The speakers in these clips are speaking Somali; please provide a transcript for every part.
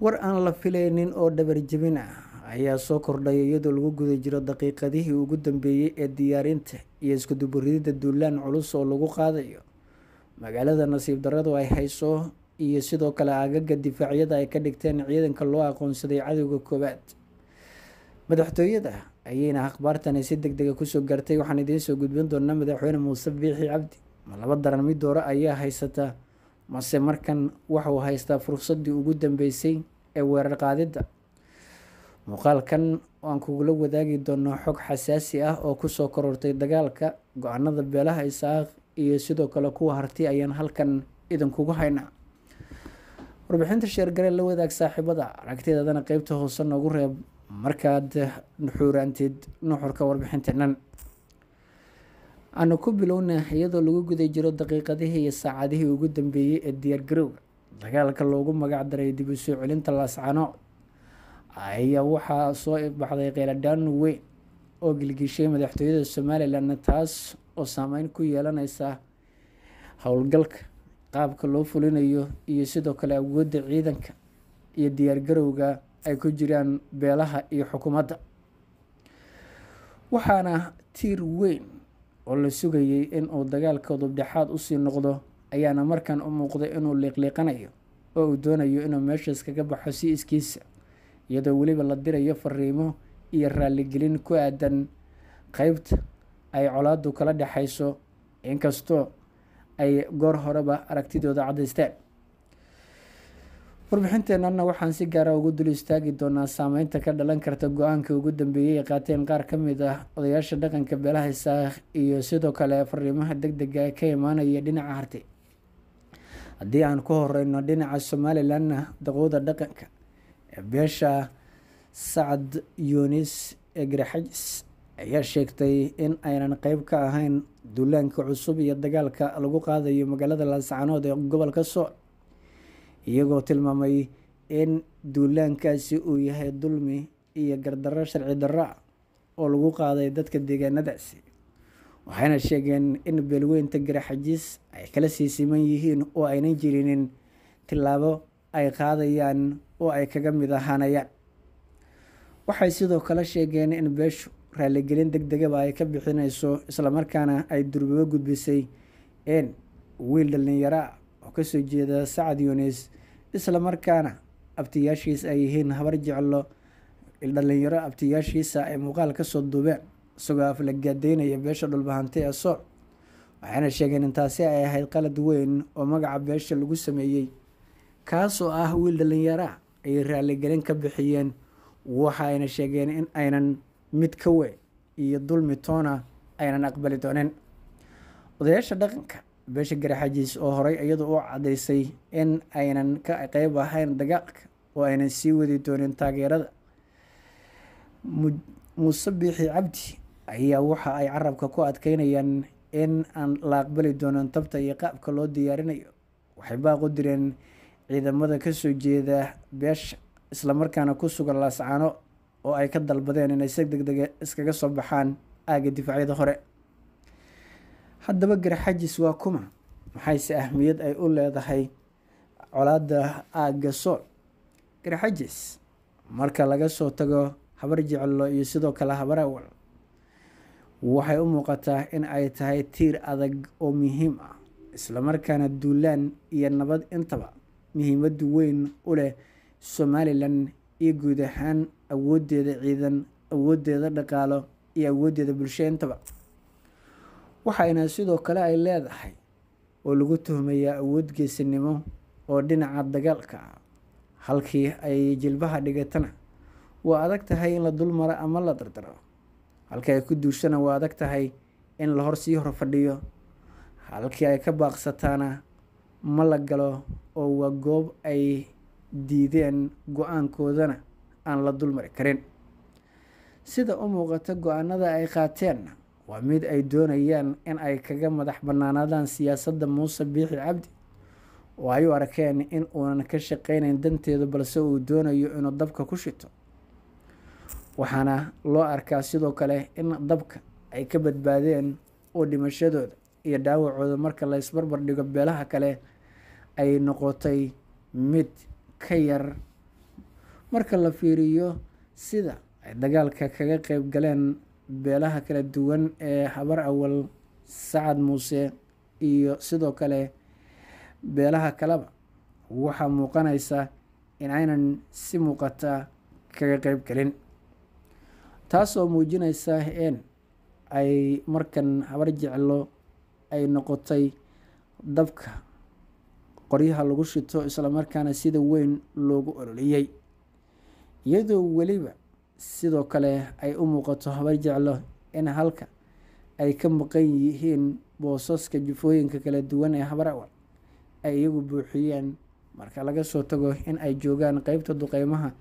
war aan la filaynin oo dhabarjebin ah ayaa soo kordhaya iyadoo lagu guda jiro daqiiqadihii ugu dambeeyey ee diyaarinta iyo iskuduburidida duulaan culus oo lagu qaadayo magaalada nasiib daradu ay hayso iyo sidoo kale agaga difaacyada ay ka dhigteen ciidanka loo aqoonsaday cadowga koowaad madaxtooyada ayayna akhbaartani si deg dega ah kusoo gaartay waxaan idiin soo gudbin doonaa madaxweyne muuse biixi cabdi ma laba daran mid doore ayaa haysataa mase markan waxuu haystaa fursadii ugu dambeysay ee weerar qaadidda muuqaalkan waan kugula wadaagi doonaa xog xasaasi ah oo kusoo korortay dagaalka go-aanada beelaha isaaq iyo sidoo kale kuwa harti ayaan halkan idinkugu haynaa warbixinta sheergare la wadaag saaxiibada aragtidaadana qeybta hoose noogu reeb markaad xuuraantid nuxurka warbixinteenan waxaanu ku bilownaa iyadoo lagu guda jiro daqiiqadihii iyo saacadihii ugu dambeeyey ee diyaar garowga dagaalka loogu magac daray dib u soo celinta laascanood ayaa waxaa soo ifbaxday kheyladhaanu weyn oo gilgishay madaxtooyada somalilan taas oo saameyn ku yeelanaysa howlgalka qaabka loo fulinayo iyo sidoo kale awoodda ciidanka iyo diyaar garowga ay ku jiraan beelaha iyo xukuumadda waxaana tiir weyn oo la sugayay inuu dagaalka dubdhexaad usii noqdo ayaana markan u muuqday inuu liiqliiqanayo oo uu doonayo inuu meeshaas kaga baxo si iskiisa iyadoo weliba la dirayo fariimo iyo raalligelin ku aadan qeybta ay colaaddu kala dhexayso inkastoo ay goor horeba aragtidooda caddaysteen warbixinteennana waxaan si gaara ah ugu dul istaagi doonaa saameynta ka dhalan karta go aanka ugu dambeeyey ay qaateen qaar ka mid ah odayaasha dhaqanka beelaha saakh iyo sidoo kale fariimaha deg dega ka imaanaya dhinaca harti haddii aan ku horeyno dhinaca somalilanna daqooda dhaqanka ee beesha sacad yunis ee garaxajis ayaa sheegtay in aynan qeyb ka ahayn duulaanka cusub iyo dagaalka lagu qaadayo magaalada laascanood ee gobolka sool iyagoo tilmaamay in duulaankaasi uu yahay dulmi iyo gardarro sharci darro ah oo lagu qaaday dadka deegaanadaasi waxayna sheegeen in beelweynta garaxajiis ay kala sii siman yihiin oo aynan jirinin tillaabo ay qaadayaan oo ay kaga mid ahaanayaan waxay sidoo kale sheegeen in beeshu raaligelin deg degaba ay ka bixinayso islamarkaana ay durbubo gudbisay in wiil dhallinyaro ah kasoo jeeda sacad yunis isla markaana abtiyaashiisa ay yihiin habar jeclo dhalinyaro abtiyaashiisa ay muuqaal kasoo duubeen isagoo afla gaadeynaya beesha dhulbahante ee sooc waxayna sheegeen intaasi ay ahayd qalad weyn oo magaca beesha lagu sameeyey kaasoo ah wiil dhallinyaraa ah, ay raaligelin ka bixiyeen waxa ayna sheegeen in aynan mid ka weyn iyo dulmi toona aynan aqbali doonin odayaasha dhaqanka beesha garaxajiis oo horey iyadoo u caddaysay in aynan ka qayb ahayn dagaalka oo aynan sii wadi doonin taageerada muuse biixi cabdi ayaa waxa ay carabka ku adkeynayaan in aan la aqbali doonin tabta iyo qaabka loo diyaarinayo waxay baaq u direen ciidamada kasoo jeeda beesha islamarkaana ku sugan laascaano oo ay ka dalbadeen inay si deg dega ah iskaga soo baxaan aagga difaacyada hore haddaba garxajis waa kuma maxayse ahmiyad ay u leedahay colaada aagga sooc garxajis marka laga soo tago habar jeclo iyo sidoo kale habar awal waxay u muuqataa in ay tahay tiir adag oo muhiim ah islamarkaana duulaan iyo nabad intaba muhiimadu weyn u leh somalilan iyo guud ahaan awoodeeda ciidan awoodeeda dhaqaalo iyo awooddeeda bulsho intaba waxayna sidoo kale ay leedahay oo lagu tuhmayaa awood geesinimo oo dhinaca dagaalka ah halkii ay jilbaha dhigatana waa adag tahay in la dulmaro ama la dardaro halkii ay ku duushana waa adag tahay in la hor sii hor fadhiyo halkii ay ka baaqsataana ma la galo oo waa goob ay diideen go-aankoodana aan la dulmari karin sida u muuqata go-aanada ay qaateenna waa mid ay doonayaan in ay kaga madax banaanaadaan siyaasadda muuse biixi cabdi oo ay u arkeen in uunan ka shaqaynayn danteedu balse uu doonayo inuu dabka ku shito waxaana loo arkaa sidoo kale in dabka ay ka badbaadeen oo dhimashadooda iyo dhaawacooda marka la isbarbar dhigo beelaha kale ay noqotay mid ka yar marka la fiiriyo sida ay dagaalka kaga qeyb galeen beelaha kala duwan ee habar awal sacad muuse iyo sidoo kale beelaha kaleba waxaa muuqanaysa in aynan si muuqata kaga qeyb gelin taasoo muujinaysa in ay markan habar jeclo ay noqotay dabka qoryaha lagu shito islamarkaana sida weyn loogu ololiyey iyadoo weliba sidoo kale ay u muuqato habar jeclo in halka ay ka maqan yihiin boosaska jufooyinka kala duwan ee habar awal ay iyagu buuxiyeen marka laga soo tago in ay joogaan qeybta duqeymaha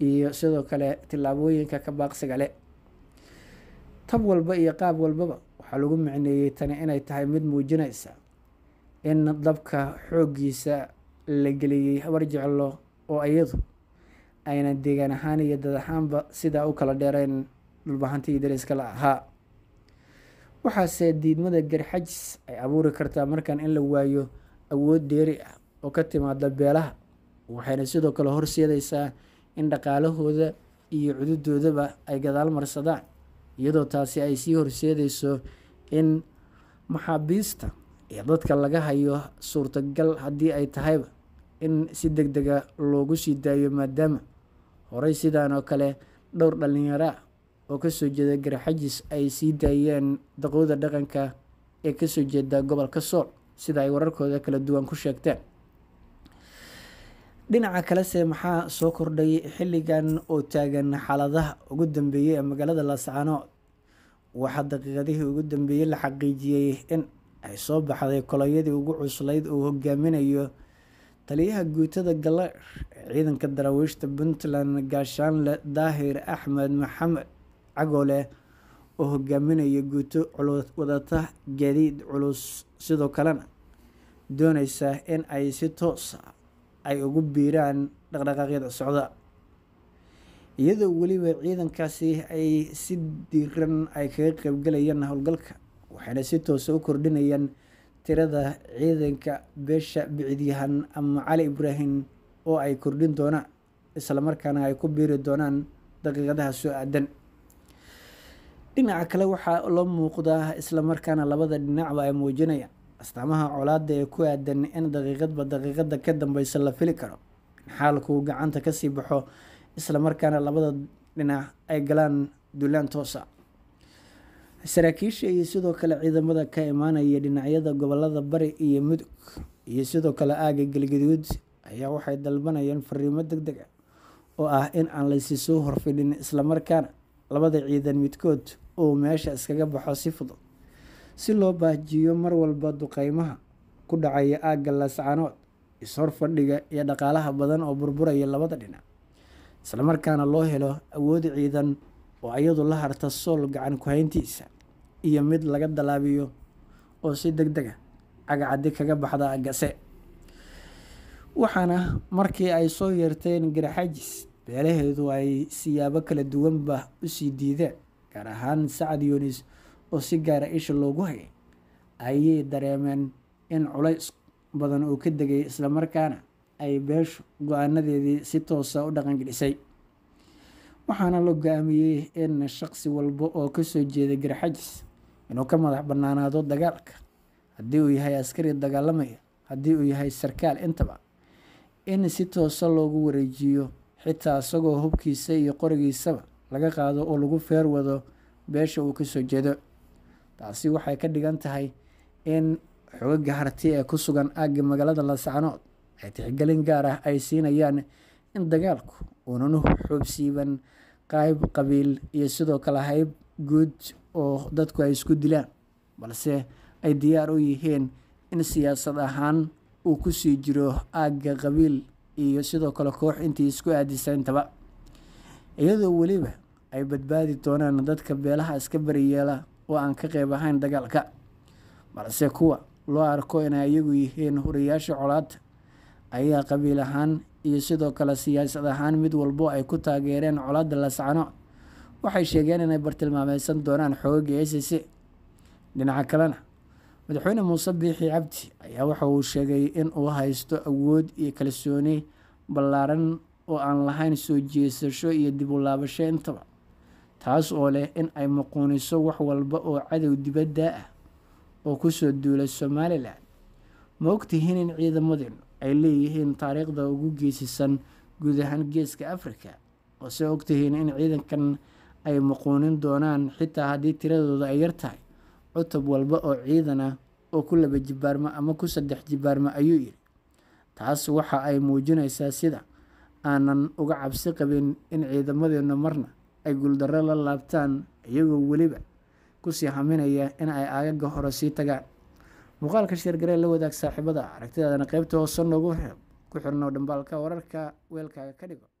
iyo sidoo kale tillaabooyinka ka baaqsiga le tab walba iyo qaab walbaba waxaa lagu micneeyey tani inay tahay mid muujinaysa in dabka xooggiisa la geliyey habar jeclo oo iyadu ayna deegaan ahaan iyo dad ahaanba sidaa u kala dheerayn dhulbahanti dariska la ahaa waxaase diidmada garxajis ay abuuri kartaa markaan in la waayo awood dheeri ah oo ka timaada beelaha waxayna sidoo kale horseedaysaa in dhaqaalahooda iyo cududoodaba ay gadaal marsadaan iyadoo taasi ay sii horseedayso in maxaabiista iyo dadka laga hayo suurtagal haddii ay tahayba in si deg dega loogu sii daayo maadaama horey sidaan oo kale dhowr dhallinyara oo kasoo jeeda garaxajis ay sii daayeen daqooda dhaqanka ee kasoo jeeda gobolka sooc sida ay wararkooda kala duwan ku sheegteen dhinaca kalese maxaa soo kordhay xilligan oo taagan xaaladaha ugu dambeeyey ee magaalada laascaano waxaa daqiiqadihii ugu dambeeyey la xaqiijiyey in ay soo baxday kolayadii ugu cuslayd uu hogaaminayo taliyaha guutada gala ciidanka daraawiishta puntland gaashaanle daahir axmed maxamed cagole oo hogaaminaya guuto wadata gaadiid culus sidoo kalena dooneysa in ay si toosa ah ay ugu biiraan dhaqdhaqaaqyada socda iyadoo weliba ciidankaasi ay si diiran ay kaga qeybgalayaan howlgalka waxayna si toosa ah u kordhinayaan tirada ciidanka beesha bicidyahan ama cali ibraahim oo ay kordhin doonaan islamarkaana ay ku biiri doonaan daqiiqadaha soo aadan dhinaca kale waxaa loo muuqdaa islamarkaana labada dhinacba ay muujinayaan astaamaha colaada ee ku aadan in daqiiqadba daqiiqada ka dambeysa la fili karo xaalkuu gacanta kasii baxo islamarkaana labada dhinac ay galaan dullaan toosa saraakiisha iyo sidoo kale ciidamada ka imaanaya dhinacyada gobolada bari iyo mudug iyo sidoo kale aaga galgaduud ayaa waxay dalbanayeen fariimo deg deg ah oo ah in aan laysisoo soo horfidhin islamarkaana labada ciidan midkood uu meesha iskaga baxo si fudud si loo baajiyo mar walba duqeymaha ku dhacaya aagga laascaanood is-horfadhiga iyo dhaqaalaha badan oo burburaya labada dhinac islamarkaana loo helo awood ciidan oo iyadu la harta sool gacan ku hayntiisa iyo mid laga dalaabiyo oo si deg ah cagacaddi kaga baxda gase waxaana markii ay soo yeerteen garaxajis beelaheedu ay siyaabo kala duwanba u sii diideen gaar ahaan sacad yunis oo si gaara ah isha loogu hayay ayay dareemeen in culays badan uu ka degay islamarkaana ay beeshu go-aanadeedii si toosa u dhaqangelisay waxaana la go-aamiyey in shaqsi walba oo kasoo jeeda garxajis inuu ka madax bannaanaado dagaalka haddii uu yahay askari dagaalamaya haddii uu yahay sarkaal intaba in si toosa loogu wareejiyo xitaa isagoo hubkiisa iyo qorigiisaba laga qaado oo lagu feer wado beesha uu kasoo jeedo taasi waxay ka dhigan tahay in xogaga harti ee ku sugan aagga magaalada lasacanood ay tixgelin gaar ah ay siinayaan in dagaalku uunan xoobsiiban qayb qabiil iyo sidoo kale hayb guud oo dadku ay isku dilaan balse ay diyaar u yihiin in siyaasad ahaan uu ku sii jiro aagga qabiil iyo sidoo kale koox intii isku aadisaantaba iyadoo weliba ay badbaadi doonaan dadka beelaha iska bariyeela oo aan ka qeyb ahayn dagaalka balse kuwa loo arko inay iyagu yihiin huriyaasha colaadta ayaa qabiil ahaan iyo sidoo kale siyaasad ahaan mid walbo ay ku taageereen colaadda lascano waxay sheegeen inay bartilmaameysan doonaan xoogii s c dhinaca kalena madaxweyne muuse biixi cabdi ayaa waxa uu sheegay in uu haysto awood iyo kalsooni ballaaran oo aan lahayn soo jeesasho iyo dib u intaba taas oo leh in ay muquuniso wax walba oo cadow dibadda ah oo kusoo duula somalilan ma ogtihiin in ciidamadeenu ay leeyihiin taariikhda ugu geesisan guud ahaan geeska afrika oo se ogtihiin in ciidankan ay muquunin doonaan xitaa haddii tiradooda ay yartahay cutub walba oo ciidan ah oo ku laba jibaarma ama ku saddex jibaarma ayuu yidhi taas waxa ay muujinaysaa sida aanan uga cabsi qabin in ciidamadeennu marna ay guuldarro la laabtaan iyagoo weliba kusii haminaya in ay aagaga hore sii tagaan muuqaalka sheergaree la wadaag saaxiibada aragtidaadana qaybta hoose noogu ku xirnoo dhambaalka wararka weelkaaga ka dhigo